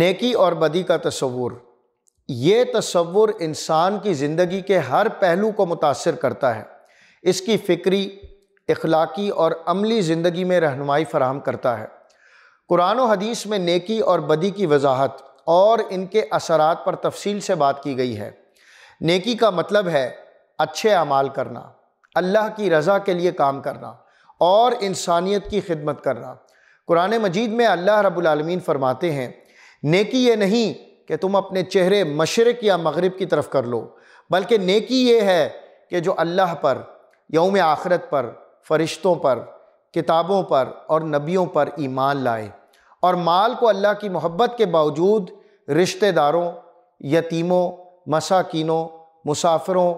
نیکی اور بدی کا تصور یہ تصور انسان کی زندگی کے ہر پہلو کو متاثر کرتا ہے اس کی فکری اخلاقی اور عملی زندگی میں رہنمائی فراہم کرتا ہے قرآن و حدیث میں نیکی اور بدی کی وضاحت اور ان کے اثرات پر تفصیل سے بات کی گئی ہے نیکی کا مطلب ہے اچھے اعمال کرنا اللہ کی رضا کے لیے کام کرنا اور انسانیت کی خدمت کرنا قرآن مجید میں اللہ رب العالمین فرماتے ہیں نیکی یہ نہیں کہ تم اپنے چہرے مشرق یا مغرب کی طرف کر لو بلکہ نیکی یہ ہے کہ جو اللہ پر یوم آخرت پر فرشتوں پر کتابوں پر اور نبیوں پر ایمان لائے اور مال کو اللہ کی محبت کے باوجود رشتہ داروں یتیموں مساکینوں مسافروں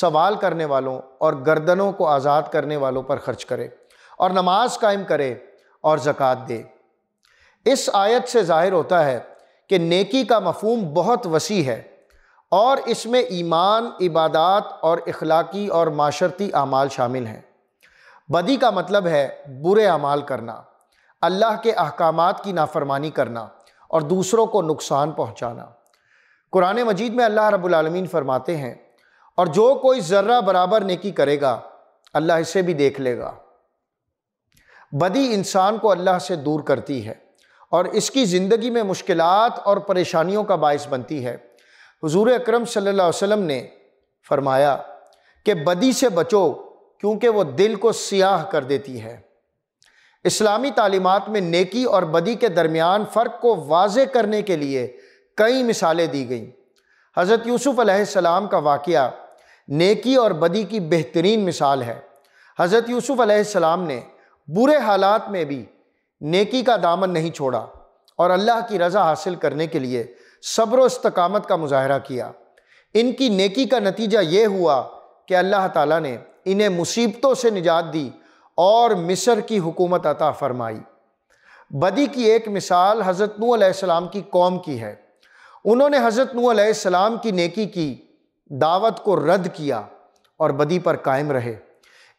سوال کرنے والوں اور گردنوں کو آزاد کرنے والوں پر خرچ کرے اور نماز قائم کرے اور زکوٰۃ دے اس آیت سے ظاہر ہوتا ہے کہ نیکی کا مفہوم بہت وسیع ہے اور اس میں ایمان عبادات اور اخلاقی اور معاشرتی اعمال شامل ہیں بدی کا مطلب ہے برے اعمال کرنا اللہ کے احکامات کی نافرمانی کرنا اور دوسروں کو نقصان پہنچانا قرآن مجید میں اللہ رب العالمین فرماتے ہیں اور جو کوئی ذرہ برابر نیکی کرے گا اللہ اسے بھی دیکھ لے گا بدی انسان کو اللہ سے دور کرتی ہے اور اس کی زندگی میں مشکلات اور پریشانیوں کا باعث بنتی ہے حضور اکرم صلی اللہ علیہ وسلم نے فرمایا کہ بدی سے بچو کیونکہ وہ دل کو سیاہ کر دیتی ہے اسلامی تعلیمات میں نیکی اور بدی کے درمیان فرق کو واضح کرنے کے لیے کئی مثالیں دی گئیں حضرت یوسف علیہ السلام کا واقعہ نیکی اور بدی کی بہترین مثال ہے حضرت یوسف علیہ السلام نے برے حالات میں بھی نیکی کا دامن نہیں چھوڑا اور اللہ کی رضا حاصل کرنے کے لیے صبر و استقامت کا مظاہرہ کیا ان کی نیکی کا نتیجہ یہ ہوا کہ اللہ تعالیٰ نے انہیں مصیبتوں سے نجات دی اور مصر کی حکومت عطا فرمائی بدی کی ایک مثال حضرت نو علیہ السلام کی قوم کی ہے انہوں نے حضرت نو علیہ السلام کی نیکی کی دعوت کو رد کیا اور بدی پر قائم رہے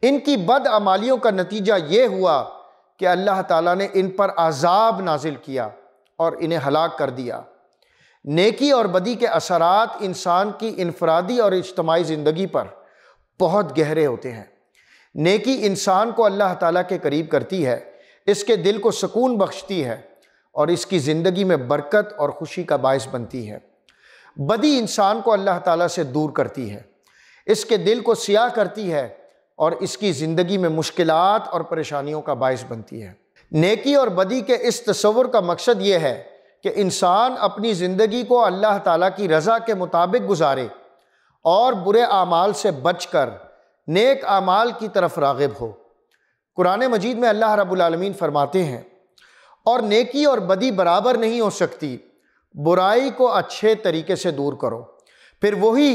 ان کی بد عمالیوں کا نتیجہ یہ ہوا کہ اللہ تعالیٰ نے ان پر عذاب نازل کیا اور انہیں ہلاک کر دیا نیکی اور بدی کے اثرات انسان کی انفرادی اور اجتماعی زندگی پر بہت گہرے ہوتے ہیں نیکی انسان کو اللہ تعالیٰ کے قریب کرتی ہے اس کے دل کو سکون بخشتی ہے اور اس کی زندگی میں برکت اور خوشی کا باعث بنتی ہے بدی انسان کو اللہ تعالیٰ سے دور کرتی ہے اس کے دل کو سیاہ کرتی ہے اور اس کی زندگی میں مشکلات اور پریشانیوں کا باعث بنتی ہے نیکی اور بدی کے اس تصور کا مقصد یہ ہے کہ انسان اپنی زندگی کو اللہ تعالیٰ کی رضا کے مطابق گزارے اور برے اعمال سے بچ کر نیک اعمال کی طرف راغب ہو قرآن مجید میں اللہ رب العالمین فرماتے ہیں اور نیکی اور بدی برابر نہیں ہو سکتی برائی کو اچھے طریقے سے دور کرو پھر وہی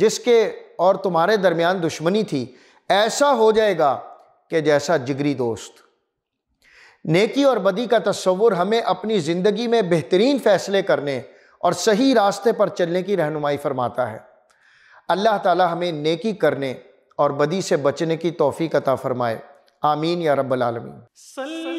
جس کے اور تمہارے درمیان دشمنی تھی ایسا ہو جائے گا کہ جیسا جگری دوست نیکی اور بدی کا تصور ہمیں اپنی زندگی میں بہترین فیصلے کرنے اور صحیح راستے پر چلنے کی رہنمائی فرماتا ہے اللہ تعالی ہمیں نیکی کرنے اور بدی سے بچنے کی توفیق عطا فرمائے آمین یا رب العالمین